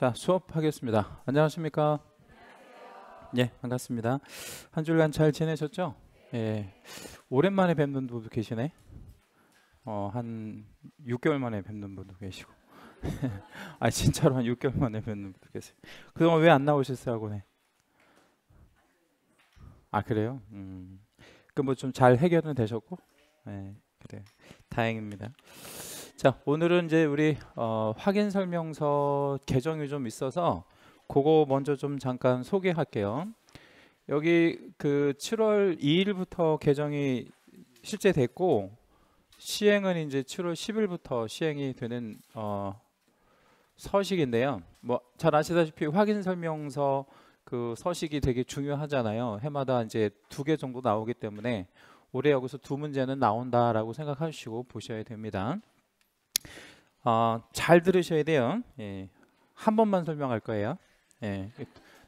자, 수업하겠습니다. 안녕하십니까? 안녕하세요. 예, 반갑습니다. 한 주간 잘 지내셨죠? 예. 오랜만에 뵙는 분도 계시네. 어, 한 6개월 만에 뵙는 분도 계시고. 아, 진짜로 한 6개월 만에 뵙는 분도 계세요. 그동안 왜 안 나오셨어요, 해? 아, 그래요? 음. 그뭐좀 잘 해결은 되셨고? 예. 그래. 다행입니다. 자 오늘은 이제 우리 어, 확인 설명서 개정이 좀 있어서 그거 먼저 좀 잠깐 소개할게요. 여기 그 7월 2일부터 개정이 실제 됐고 시행은 이제 7월 10일부터 시행이 되는 어, 서식인데요. 뭐 잘 아시다시피 확인 설명서 그 서식이 되게 중요하잖아요. 해마다 이제 두 개 정도 나오기 때문에 올해 여기서 두 문제는 나온다라고 생각하시고 보셔야 됩니다. 어, 잘 들으셔야 돼요. 예. 한 번만 설명할 거예요. 예.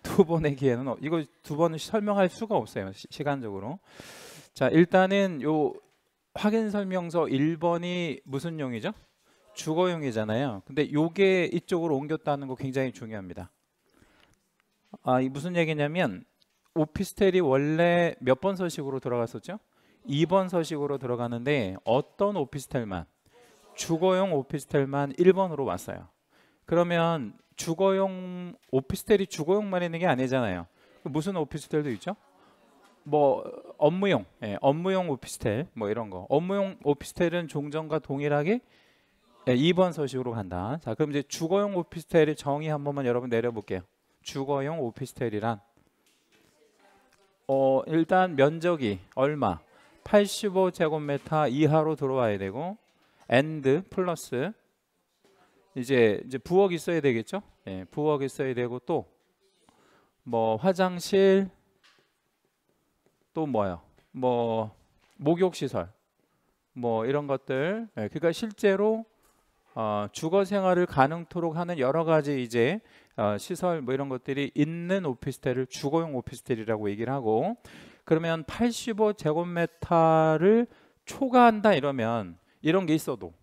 두 번의 기회는 어, 이거 두 번은 설명할 수가 없어요. 시, 간적으로자 일단은 요 확인 설명서 1번이 무슨 용이죠? 주거용이잖아요. 근데 요게 이쪽으로 옮겼다는 거 굉장히 중요합니다. 아, 이 무슨 얘기냐면 오피스텔이 원래 몇 번 서식으로 들어갔었죠? 2번 서식으로 들어가는데 어떤 오피스텔만 주거용 오피스텔만 1번으로 왔어요. 그러면 주거용 오피스텔이 주거용만 있는 게 아니잖아요. 무슨 오피스텔도 있죠? 뭐 업무용, 예, 업무용 오피스텔 뭐 이런 거. 업무용 오피스텔은 종전과 동일하게 예, 2번 서식으로 간다. 자, 그럼 이제 주거용 오피스텔의 정의 한 번만 여러분 내려볼게요. 주거용 오피스텔이란 어, 일단 면적이 얼마? 85제곱미터 이하로 들어와야 되고 and 플러스 이제 이제 부엌 있어야 되겠죠? 예, 부엌 있어야 되고 또 뭐 화장실 또 뭐요? 뭐 목욕 시설 뭐 이런 것들 예, 그러니까 실제로 어, 주거 생활을 가능토록 하는 여러 가지 이제 어, 시설 뭐 이런 것들이 있는 오피스텔을 주거용 오피스텔이라고 얘기를 하고 그러면 85제곱미터를 초과한다 이러면 이런 게 있어도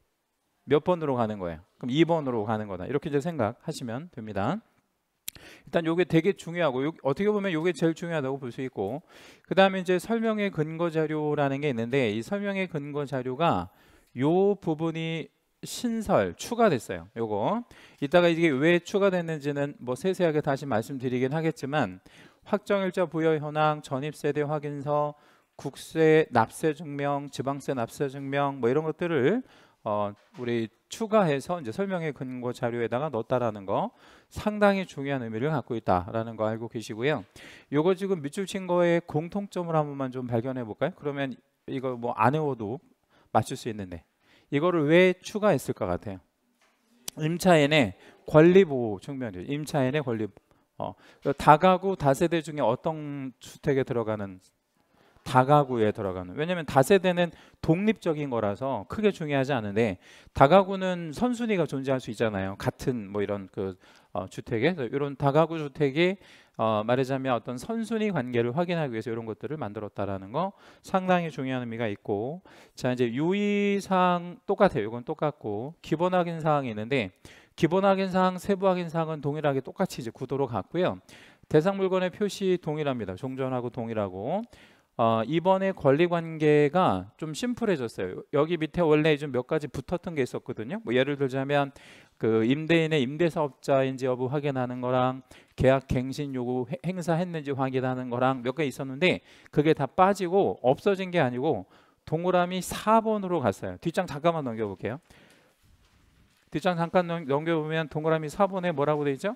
몇 번으로 가는 거예요. 그럼 2번으로 가는 거다. 이렇게 이제 생각하시면 됩니다. 일단 이게 되게 중요하고 요, 어떻게 보면 이게 제일 중요하다고 볼 수 있고 그 다음에 이제 설명의 근거 자료라는 게 있는데 이 설명의 근거 자료가 요 부분이 신설 추가됐어요. 요거 이따가 이게 왜 추가됐는지는 뭐 세세하게 다시 말씀드리긴 하겠지만 확정일자 부여 현황, 전입세대 확인서, 국세 납세 증명, 지방세 납세 증명 뭐 이런 것들을 어, 우리 추가해서 이제 설명의 근거 자료에다가 넣었다라는 거 상당히 중요한 의미를 갖고 있다라는 거 알고 계시고요. 요거 지금 밑줄 친 거의 공통점을 한 번만 좀 발견해 볼까요? 그러면 이거 뭐안 외워도 맞출 수 있는데 이거를 왜 추가했을 것 같아요? 임차인의 권리보호 측면이죠. 임차인의 권리 어, 다가구 다세대 중에 어떤 주택에 들어가는 다가구에 들어가는 왜냐하면 다세대는 독립적인 거라서 크게 중요하지 않은데 다가구는 선순위가 존재할 수 있잖아요 같은 뭐 이런 그 어, 주택에 이런 다가구 주택이 어, 말하자면 어떤 선순위 관계를 확인하기 위해서 이런 것들을 만들었다라는 거 상당히 중요한 의미가 있고 자 이제 유의 사항 똑같아요 이건 똑같고 기본 확인 사항이 있는데 기본 확인 사항 세부 확인 사항은 동일하게 똑같이 이제 구도로 갔고요 대상 물건의 표시 동일합니다 종전하고 동일하고 어, 이번에 권리 관계가 좀 심플해졌어요. 여기 밑에 원래 좀 몇 가지 붙었던 게 있었거든요. 뭐 예를 들자면 그 임대인의 임대사업자인지 여부 확인하는 거랑 계약 갱신 요구 행사했는지 확인하는 거랑 몇 개 있었는데 그게 다 빠지고 없어진 게 아니고 동그라미 4번으로 갔어요. 뒷장 잠깐만 넘겨볼게요. 뒷장 잠깐 넘겨보면 동그라미 4번에 뭐라고 돼 있죠?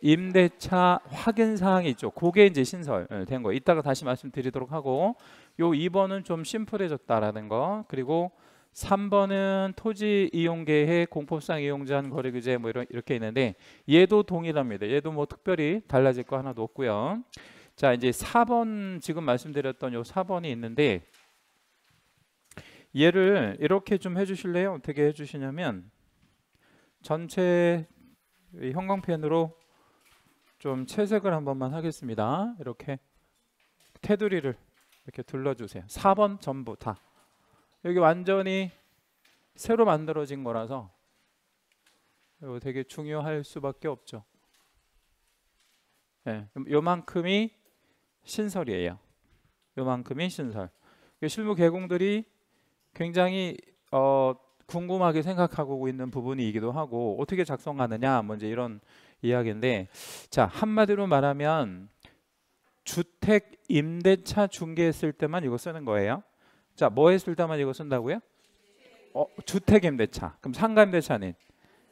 임대차 확인 사항이 있죠. 그게 이제 신설된 예, 거 이따가 다시 말씀드리도록 하고 요 2번은 좀 심플해졌다라는 거. 그리고 3번은 토지 이용 계획, 공법상 이용자 거래 규제 뭐 이런 이렇게 있는데 얘도 동일합니다. 얘도 뭐 특별히 달라질 거 하나도 없고요. 자, 이제 4번 지금 말씀드렸던 요 4번이 있는데 얘를 이렇게 좀해 주실래요? 어떻게 해 주시냐면 전체 형광펜으로 좀 채색을 한 번만 하겠습니다. 이렇게 테두리를 이렇게 둘러주세요. 4번 전부 다. 여기 완전히 새로 만들어진 거라서 이거 되게 중요할 수밖에 없죠. 예, 요만큼이 신설이에요. 요만큼이 신설. 실무 개공들이 굉장히 어, 궁금하게 생각하고 있는 부분이기도 하고 어떻게 작성하느냐 뭐 이제 이런 이야기인데 자 한마디로 말하면 주택 임대차 중개했을 때만 이거 쓰는 거예요. 자뭐 했을 때만 이거 쓴다고요? 어, 주택 임대차. 그럼 상가 임대차는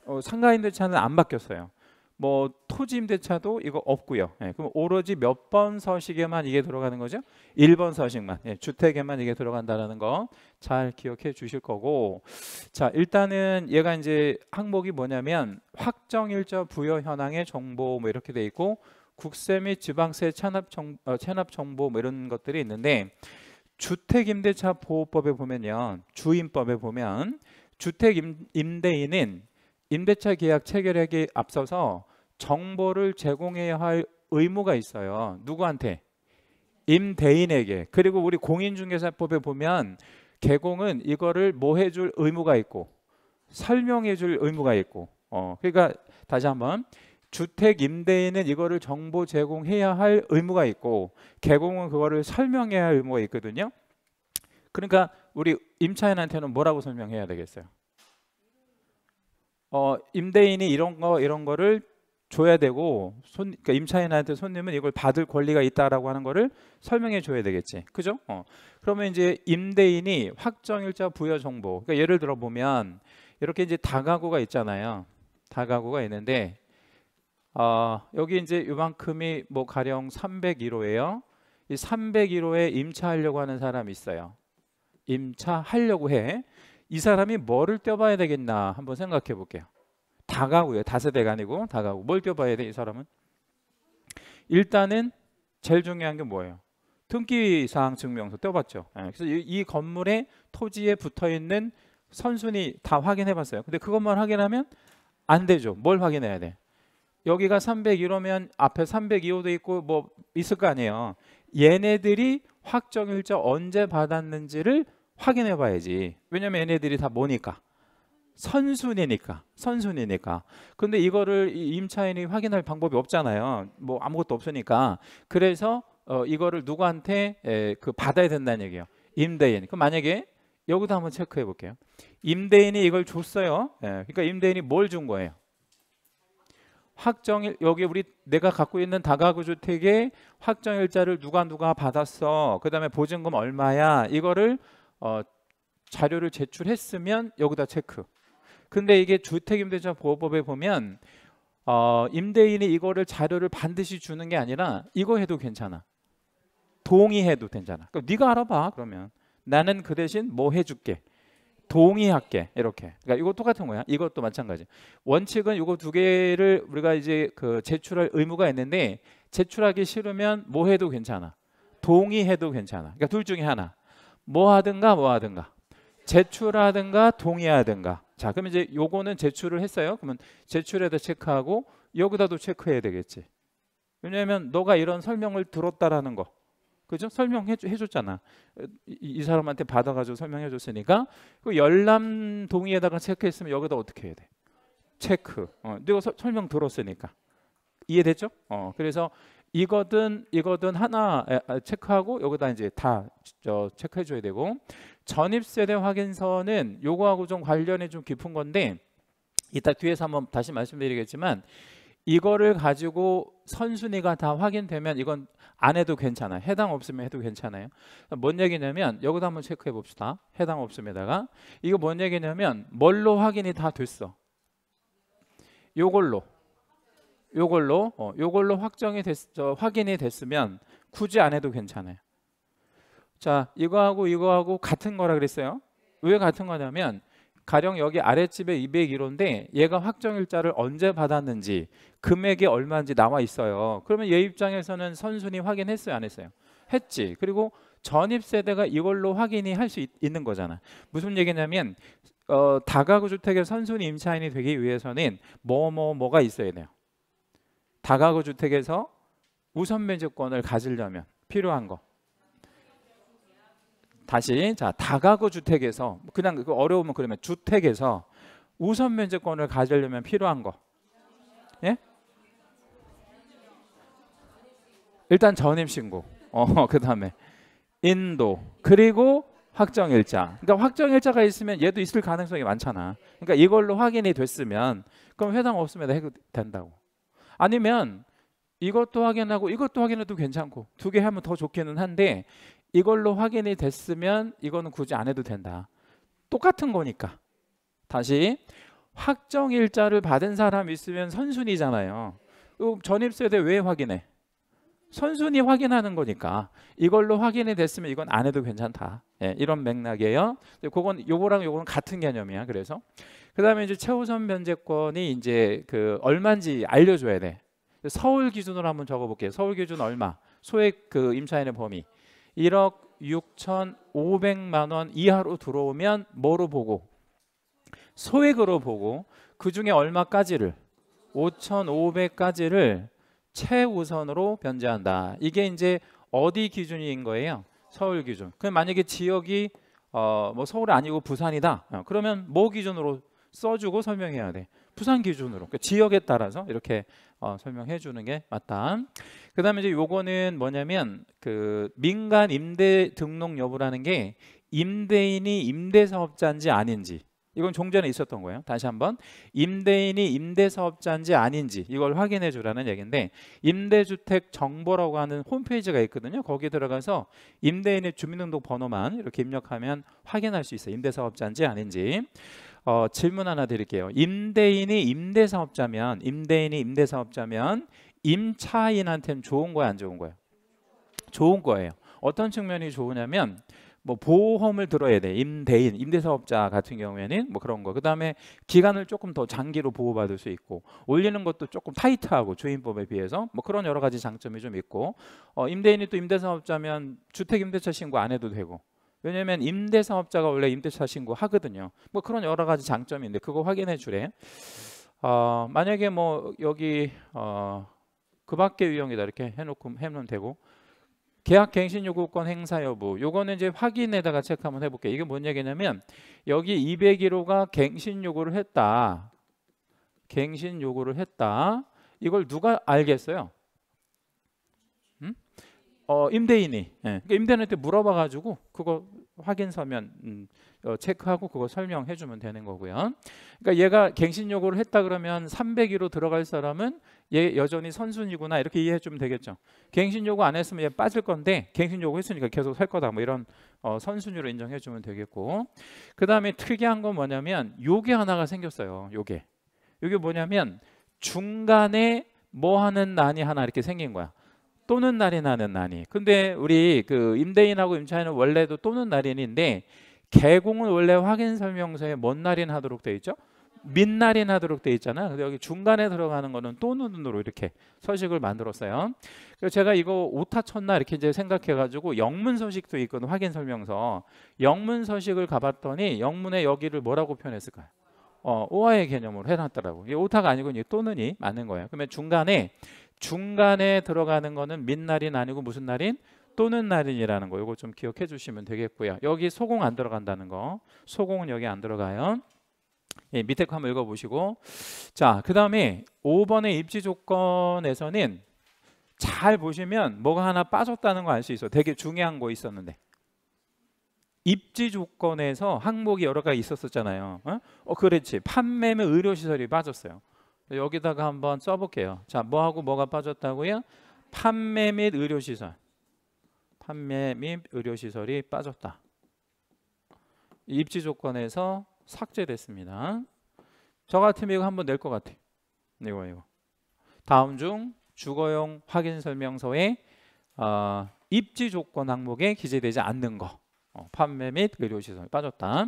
어, 상가 임대차는 안 바뀌었어요. 뭐 토지 임대차도 이거 없고요. 예, 그럼 오로지 몇 번 서식에만 이게 들어가는 거죠? 1번 서식만. 예, 주택에만 이게 들어간다라는 거 잘 기억해 주실 거고. 자, 일단은 얘가 이제 항목이 뭐냐면 확정일자 부여 현황의 정보 뭐 이렇게 돼 있고 국세 및 지방세 체납 정 어, 체납 정보 뭐 이런 것들이 있는데 주택 임대차 보호법에 보면요. 주임법에 보면 주택 임, 임대인은 임대차 계약 체결하기 앞서서 정보를 제공해야 할 의무가 있어요. 누구한테? 임대인에게. 그리고 우리 공인중개사법에 보면 개공은 이거를 뭐 해줄 의무가 있고 설명해줄 의무가 있고. 어, 그러니까 다시 한번 주택 임대인은 이거를 정보 제공해야 할 의무가 있고 개공은 그거를 설명해야 할 의무가 있거든요. 그러니까 우리 임차인한테는 뭐라고 설명해야 되겠어요? 어, 임대인이 이런 거 이런 거를 줘야 되고 손 그러니까 임차인한테 손님은 이걸 받을 권리가 있다라고 하는 거를 설명해 줘야 되겠지. 그죠? 어. 그러면 이제 임대인이 확정일자 부여 정보. 그러니까 예를 들어 보면 이렇게 이제 다가구가 있잖아요. 다가구가 있는데 어, 여기 이제 요만큼이뭐 가령 301호예요. 이 301호에 임차하려고 하는 사람이 있어요. 임차하려고 해. 이 사람이 뭐를 떼봐야 되겠나 한번 생각해 볼게요. 다가구예요. 다세대가 아니고 다가구. 뭘 껴봐야 돼 이 사람은? 일단은 제일 중요한 게 뭐예요? 등기사항 증명서 떼봤죠. 어 예, 그래서 이, 이 건물의 토지에 붙어 있는 선순위 다 확인해봤어요. 근데 그것만 확인하면 안 되죠. 뭘 확인해야 돼? 여기가 301호면 앞에 302호도 있고 뭐 있을 거 아니에요. 얘네들이 확정일자 언제 받았는지를 확인해봐야지. 왜냐면 얘네들이 다 뭐니까. 선순위니까 선순위니까 근데 이거를 임차인이 확인할 방법이 없잖아요 뭐 아무것도 없으니까 그래서 어, 이거를 누구한테 에, 그 받아야 된다는 얘기예요 임대인 그럼 만약에 여기도 한번 체크해 볼게요 임대인이 이걸 줬어요 에, 예, 그러니까 임대인이 뭘 준 거예요 확정일 여기 우리 내가 갖고 있는 다가구 주택의 확정일자를 누가 누가 받았어 그 다음에 보증금 얼마야 이거를 어, 자료를 제출했으면 여기다 체크 근데 이게 주택임대차보호법에 보면 어, 임대인이 이거를 자료를 반드시 주는 게 아니라 이거 해도 괜찮아. 동의해도 괜찮아. 그럼 네가 알아봐 그러면 나는 그 대신 뭐 해줄게. 동의할게 이렇게. 그러니까 이거 똑같은 거야. 이것도 마찬가지. 원칙은 이거 두 개를 우리가 이제 그 제출할 의무가 있는데 제출하기 싫으면 뭐 해도 괜찮아. 동의해도 괜찮아. 그러니까 둘 중에 하나. 뭐 하든가 뭐 하든가. 제출하든가 동의하든가 자 그럼 이제 요거는 제출을 했어요 그러면 제출에다 체크하고 여기다도 체크해야 되겠지 왜냐하면 너가 이런 설명을 들었다라는 거 그죠? 설명해 줬잖아. 이, 이 사람한테 받아가지고 설명해 줬으니까 그 열람 동의에다가 체크했으면 여기다 어떻게 해야 돼? 체크. 어, 내가 서, 설명 들었으니까 이해됐죠? 어, 그래서 이거든 이거든 하나 아, 체크하고 여기다 이제 다 저 체크해 줘야 되고 전입세대 확인서는 요거하고 좀 관련이 좀 깊은 건데 이따 뒤에서 한번 다시 말씀드리겠지만 이거를 가지고 선순위가 다 확인되면 이건 안 해도 괜찮아요. 해당 없으면 해도 괜찮아요. 뭔 얘기냐면 여기도 한번 체크해 봅시다. 해당 없음에다가 이거 뭔 얘기냐면 뭘로 확인이 다 됐어. 요걸로 요걸로 어, 요걸로 확정이 됐 어, 확인이 됐으면 굳이 안 해도 괜찮아요. 자, 이거하고 이거하고 같은 거라 그랬어요. 왜 같은 거냐면 가령 여기 아랫집에 201호인데 얘가 확정일자를 언제 받았는지 금액이 얼마인지 나와 있어요. 그러면 얘 입장에서는 선순위 확인했어요, 안 했어요? 했지. 그리고 전입 세대가 이걸로 확인이 할 수 있는 거잖아. 무슨 얘기냐면 어, 다가구 주택의 선순위 임차인이 되기 위해서는 뭐 뭐 뭐, 뭐가 있어야 돼요. 다가구 주택에서 우선 면접권을 가지려면 필요한 거. 다시 자 다가구 주택에서 그냥 그 어려우면 그러면 주택에서 우선 면제권을 가지려면 필요한 거 예? 일단 전입 신고 어 그다음에 인도 그리고 확정일자 그러니까 확정일자가 있으면 얘도 있을 가능성이 많잖아 그러니까 이걸로 확인이 됐으면 그럼 해당 없으면 해결된다고 아니면 이것도 확인하고 이것도 확인해도 괜찮고 두 개 하면 더 좋기는 한데 이걸로 확인이 됐으면 이거는 굳이 안 해도 된다. 똑같은 거니까. 다시 확정 일자를 받은 사람 있으면 선순위잖아요. 전입세대 왜 확인해? 선순위 확인하는 거니까 이걸로 확인이 됐으면 이건 안 해도 괜찮다. 예, 이런 맥락이에요. 그건 요거랑 요거는 같은 개념이야. 그래서 그다음에 이제 최우선 변제권이 이제 그 얼마인지 알려줘야 돼. 서울 기준으로 한번 적어볼게요. 서울 기준 얼마? 소액 그 임차인의 범위. 1억 6,500만 원 이하로 들어오면 뭐로 보고? 소액으로 보고 그 중에 얼마까지를 5,500까지를 최우선으로 변제한다. 이게 이제 어디 기준인 거예요? 서울 기준. 그럼 만약에 지역이 어, 뭐 서울 아니고 부산이다. 어, 그러면 뭐 기준으로 써주고 설명해야 돼. 부산 기준으로 그러니까 지역에 따라서 이렇게 어, 설명해 주는 게 맞다. 그다음에 이제 요거는 뭐냐면 그 민간 임대 등록 여부라는 게 임대인이 임대 사업자인지 아닌지 이건 종전에 있었던 거예요. 다시 한번 임대인이 임대사업자인지 아닌지 이걸 확인해 주라는 얘기인데 임대주택 정보라고 하는 홈페이지가 있거든요. 거기 에 들어가서 임대인의 주민등록번호만 이렇게 입력하면 확인할 수 있어요. 임대사업자인지 아닌지. 어, 질문 하나 드릴게요. 임대인이 임대사업자면 임대인이 임대사업자면 임차인한테는 좋은 거야 안 좋은 거야? 좋은 거예요. 어떤 측면이 좋으냐면 뭐 보험을 들어야 돼. 임대인, 임대사업자 같은 경우에는 뭐 그런 거. 그다음에 기간을 조금 더 장기로 보호받을 수 있고 올리는 것도 조금 타이트하고 주임법에 비해서 뭐 그런 여러 가지 장점이 좀 있고 어, 임대인이 또 임대사업자면 주택임대차 신고 안 해도 되고 왜냐하면 임대사업자가 원래 임대차 신고 하거든요. 뭐 그런 여러 가지 장점인데 그거 확인해 주래. 어, 만약에 뭐 여기 어, 그 밖의 유형이다 이렇게 해놓고 해놓으면 되고 계약 갱신 요구권 행사 여부 요거는 이제 확인에다가 체크 한번 해볼게 이게 뭔 얘기냐면 여기 201호가 갱신 요구를 했다 갱신 요구를 했다 이걸 누가 알겠어요 어 임대인이 예. 그러니까 임대인한테 물어봐 가지고 그거 확인 서면 음, 어, 체크하고 그거 설명해 주면 되는 거고요. 그러니까 얘가 갱신 요구를 했다 그러면 3 0 0위로 들어갈 사람은 얘 여전히 선순위구나 이렇게 이해해 주면 되겠죠. 갱신 요구 안 했으면 얘 빠질 건데 갱신 요구 했으니까 계속 살 거다 뭐 이런 어, 선순위로 인정해 주면 되겠고 그다음에 특이한 건 뭐냐면 요게 하나가 생겼어요. 요게. 요게 뭐냐면 중간에 뭐 하는 난이 하나 이렇게 생긴 거야. 또는 날이 나는 난이. 근데 우리 그 임대인하고 임차인은 원래도 또는 날인인데 개공은 원래 확인 설명서에 뭔 날인 하도록 돼 있죠? 민날인 하도록 돼 있잖아. 근데 여기 중간에 들어가는 거는 또는 눈으로 이렇게 서식을 만들었어요. 그래서 제가 이거 오타 쳤나 이렇게 이제 생각해가지고 영문 서식도 있거든 확인 설명서. 영문 서식을 가봤더니 영문에 여기를 뭐라고 표현했을까요? 어, 오아의 개념으로 해놨더라고. 이 오타가 아니고 이 또는이 맞는 거예요. 그러면 중간에 중간에 들어가는 거는 민날인 아니고 무슨 날인? 또는 날인이라는 거. 이거 좀 기억해 주시면 되겠고요. 여기 소공 안 들어간다는 거. 소공은 여기 안 들어가요. 예, 밑에 거 한번 읽어보시고 자, 그 다음에 5번의 입지 조건에서는 잘 보시면 뭐가 하나 빠졌다는 거 알 수 있어 되게 중요한 거 있었는데 입지 조건에서 항목이 여러 가지 있었었잖아요. 어? 어? 그렇지. 판매면 의료시설이 빠졌어요. 여기다가 한번 써볼게요. 자, 뭐하고 뭐가 빠졌다고요? 판매 및 의료시설. 판매 및 의료시설이 빠졌다. 입지 조건에서 삭제됐습니다. 저 같으면 이거 한번 낼 것 같아. 이거 이거. 다음 중 주거용 확인 설명서에 어, 입지 조건 항목에 기재되지 않는 거. 어, 판매 및 의료시설 빠졌다.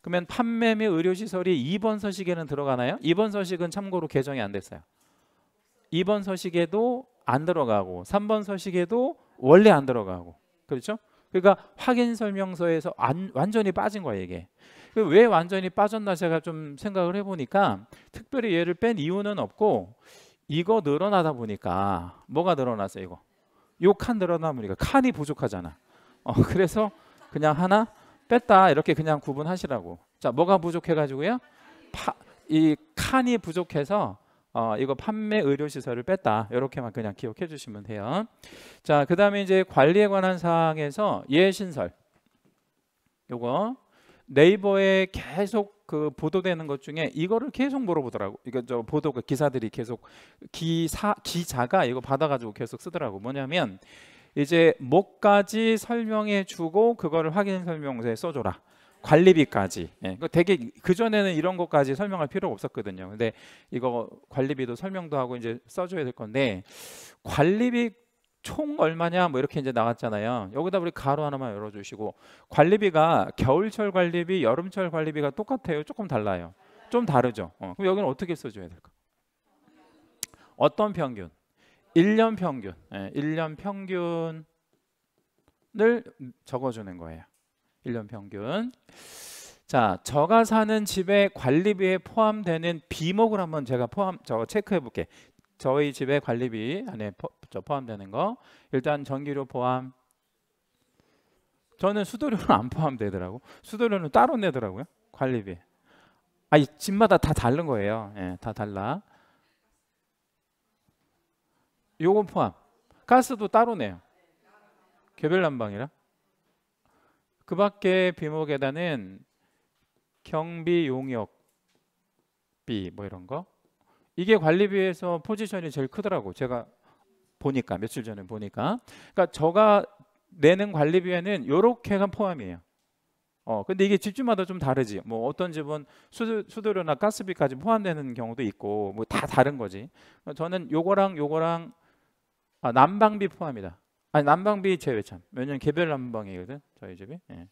그러면 판매 및 의료시설이 2번 서식에는 들어가나요? 2번 서식은 참고로 개정이 안 됐어요. 2번 서식에도 안 들어가고 3번 서식에도 원래 안 들어가고 그렇죠? 그러니까 확인 설명서에서 안, 완전히 빠진 거예요 이게. 그 왜 완전히 빠졌나 제가 좀 생각을 해보니까 특별히 얘를 뺀 이유는 없고 이거 늘어나다 보니까 뭐가 늘어났어요 이거? 요칸 늘어나보니까 칸이 부족하잖아. 어, 그래서 그냥 하나 뺐다 이렇게 그냥 구분하시라고. 자, 뭐가 부족해가지고요? 파, 이 칸이 부족해서 어, 이거 판매 의료 시설을 뺐다 이렇게만 그냥 기억해 주시면 돼요. 자, 그다음에 이제 관리에 관한 사항에서 예신설. 요거 네이버에 계속 그 보도되는 것 중에 이거를 계속 물어보더라고. 이거 저 보도 그 기사들이 계속 기사 기자가 이거 받아가지고 계속 쓰더라고. 뭐냐면 이제 목까지 설명해 주고 그거를 확인 설명서에 써줘라. 관리비까지. 예, 되게 그 전에는 이런 것까지 설명할 필요가 없었거든요. 근데 이거 관리비도 설명도 하고 이제 써줘야 될 건데 관리비 총 얼마냐 뭐 이렇게 이제 나왔잖아요. 여기다 우리 가로 하나만 열어주시고 관리비가 겨울철 관리비, 여름철 관리비가 똑같아요. 조금 달라요. 좀 다르죠. 어, 그럼 여기는 어떻게 써줘야 될까? 어떤 평균? 1년 평균, 예, 1년 평균을 적어주는 거예요. 1년 평균. 자, 저가 사는 집의 관리비에 포함되는 비목을 한번 제가 포함, 저 체크해 볼게. 저희 집의 관리비 안에 포, 함되는 거. 일단 전기료 포함. 저는 수도료는 안 포함되더라고. 수도료는 따로 내더라고요. 관리비. 아이 집마다 다 다른 거예요. 예, 다 달라. 요건 포함. 가스도 따로 내요. 개별 난방이라. 그 밖에 비목에다는 경비 용역비 뭐 이런 거. 이게 관리비에서 포지션이 제일 크더라고. 제가 보니까 며칠 전에 보니까. 그러니까 저가 내는 관리비에는 요렇게가 포함이에요. 어, 근데 이게 집주마다 좀 다르지. 뭐 어떤 집은 수도, 수도료나 가스비까지 포함되는 경우도 있고 뭐 다 다른 거지. 저는 요거랑 요거랑 아, 난방비 포함이다. 아니 난방비 제외 참. 왜냐면 개별 난방이거든 저희 집이. 예.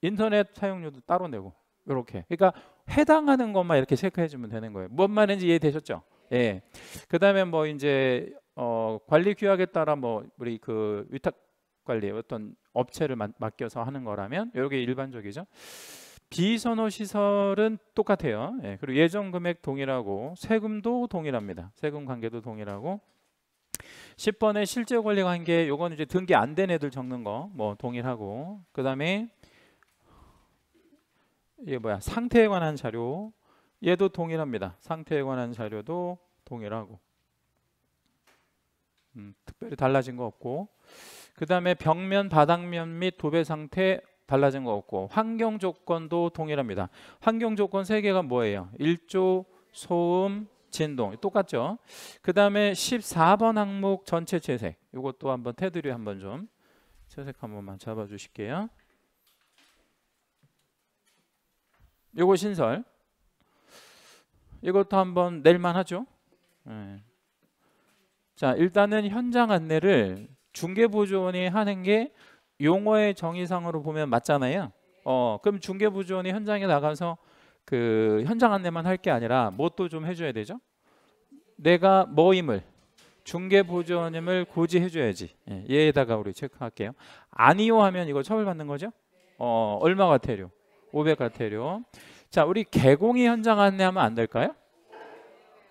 인터넷 사용료도 따로 내고 이렇게. 그러니까 해당하는 것만 이렇게 체크해주면 되는 거예요. 무엇 말인지 이해되셨죠? 예. 그다음에 뭐 이제 어, 관리 규약에 따라 뭐 우리 그 위탁 관리 어떤 업체를 맡겨서 하는 거라면 이게 일반적이죠. 비선호 시설은 똑같아요. 예, 그리고 예정 금액 동일하고 세금도 동일합니다. 세금 관계도 동일하고 10번에 실제 권리 관계 요건 이제 등기 안 된 애들 적는 거 뭐 동일하고 그다음에 이게 뭐야 상태에 관한 자료 얘도 동일합니다. 상태에 관한 자료도 동일하고 음, 특별히 달라진 거 없고 그 다음에 벽면, 바닥면 및 도배 상태 달라진 거 없고 환경 조건도 동일합니다. 환경 조건 세 개가 뭐예요? 1조 소음, 진동 똑같죠. 그 다음에 14번 항목 전체 채색 이것도 한번 테두리 한번 좀 채색 한번만 잡아주실게요. 요거 신설 이것도 한번 낼만 하죠. 네. 예. 자 일단은 현장 안내를 중개보조원이 하는 게 용어의 정의상으로 보면 맞잖아요. 어 그럼 중개보조원이 현장에 나가서 그 현장 안내만 할 게 아니라 뭣도 좀 해줘야 되죠. 내가 뭐임을 중개 보조원임을 고지해줘야지. 예, 에다가 우리 체크할게요. 아니요 하면 이거 처벌받는 거죠. 어, 얼마 과태료? 500 과태료. 자, 우리 개공이 현장 안내하면 안 될까요?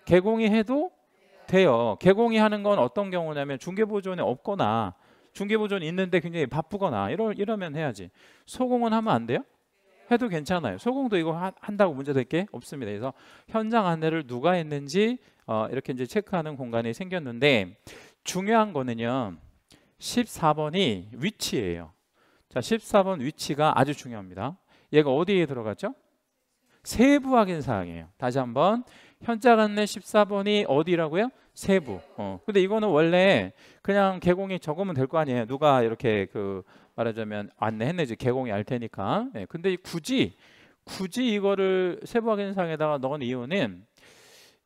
개공이 해도 돼요. 개공이 하는 건 어떤 경우냐면 중개보조원이 없거나 중개보조원 있는데 굉장히 바쁘거나 이러, 이러면 해야지. 소공은 하면 안 돼요? 해도 괜찮아요. 소공도 이거 하, 한다고 문제될 게 없습니다. 그래서 현장 안내를 누가 했는지 어, 이렇게 이제 체크하는 공간이 생겼는데 중요한 거는요. 14번이 위치예요. 자, 14번 위치가 아주 중요합니다. 얘가 어디에 들어갔죠? 세부 확인 사항이에요. 다시 한번 현자 안내 14번이 어디라고요? 세부. 어. 근데 이거는 원래 그냥 개공이 적으면 될 거 아니에요. 누가 이렇게 그 말하자면 안내했는지 개공이 알 테니까. 예. 근데 굳이 굳이 이거를 세부 확인사항에다가 넣은 이유는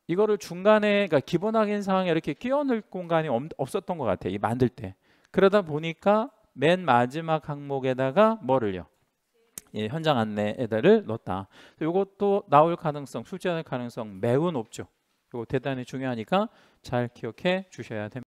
이거를 중간에 그러니까 기본 확인사항에 이렇게 끼워 넣을 공간이 없었던 것 같아요. 이 만들 때. 그러다 보니까 맨 마지막 항목에다가 뭐를요? 예, 현장 안내에다를 넣었다. 이것도 나올 가능성, 출제할 가능성 매우 높죠. 이거 대단히 중요하니까 잘 기억해 주셔야 됩니다.